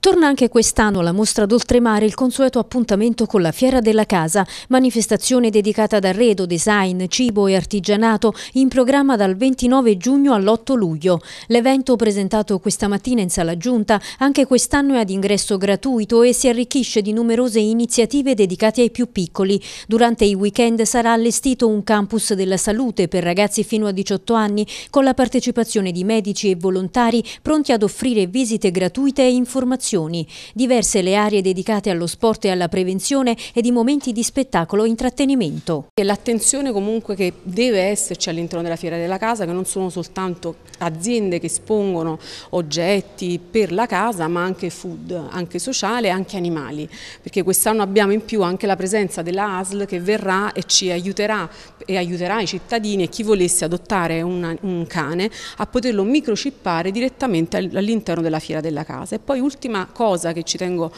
Torna anche quest'anno la mostra d'oltremare il consueto appuntamento con la Fiera della Casa, manifestazione dedicata ad arredo, design, cibo e artigianato in programma dal 29 giugno all'8 luglio. L'evento presentato questa mattina in sala giunta anche quest'anno è ad ingresso gratuito e si arricchisce di numerose iniziative dedicate ai più piccoli. Durante i weekend sarà allestito un campus della salute per ragazzi fino a 18 anni con la partecipazione di medici e volontari pronti ad offrire visite gratuite e informazioni azioni, diverse le aree dedicate allo sport e alla prevenzione ed i momenti di spettacolo e intrattenimento. L'attenzione comunque che deve esserci all'interno della Fiera della Casa, che non sono soltanto aziende che espongono oggetti per la casa, ma anche food, anche sociale, anche animali, perché quest'anno abbiamo in più anche la presenza della ASL che verrà e ci aiuterà e aiuterà i cittadini e chi volesse adottare una, un cane a poterlo microchippare direttamente all'interno della Fiera della Casa. E poi ultima cosa che ci tengo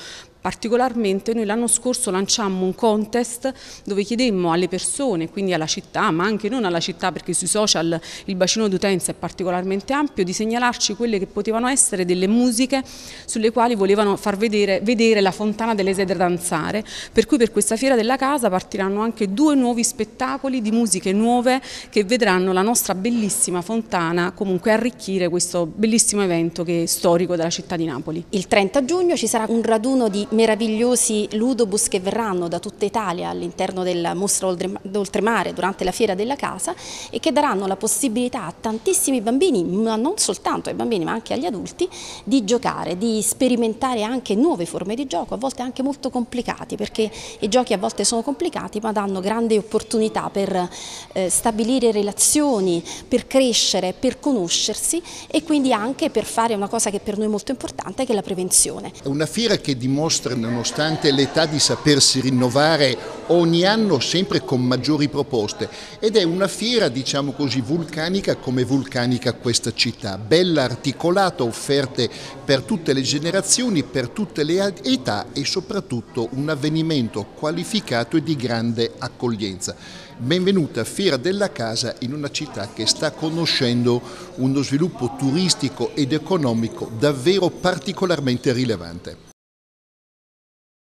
Particolarmente noi l'anno scorso lanciammo un contest dove chiedemmo alle persone, quindi alla città, ma anche non alla città perché sui social il bacino d'utenza è particolarmente ampio, di segnalarci quelle che potevano essere delle musiche sulle quali volevano far vedere, vedere la fontana delle sedere danzare, per cui per questa fiera della casa partiranno anche due nuovi spettacoli di musiche nuove che vedranno la nostra bellissima fontana comunque arricchire questo bellissimo evento che è storico della città di Napoli. Il 30 giugno ci sarà un raduno di meravigliosi ludobus che verranno da tutta Italia all'interno della mostra d'oltremare durante la fiera della casa e che daranno la possibilità a tantissimi bambini, ma non soltanto ai bambini ma anche agli adulti, di giocare, di sperimentare anche nuove forme di gioco, a volte anche molto complicati perché i giochi a volte sono complicati ma danno grandi opportunità per eh, stabilire relazioni, per crescere, per conoscersi e quindi anche per fare una cosa che per noi è molto importante che è la prevenzione. È una fiera che dimostra mostre, nonostante l'età di sapersi rinnovare ogni anno sempre con maggiori proposte ed è una fiera, diciamo così, vulcanica come vulcanica questa città, bella articolata, offerte per tutte le generazioni, per tutte le età e soprattutto un avvenimento qualificato e di grande accoglienza. Benvenuta a Fiera della Casa in una città che sta conoscendo uno sviluppo turistico ed economico davvero particolarmente rilevante.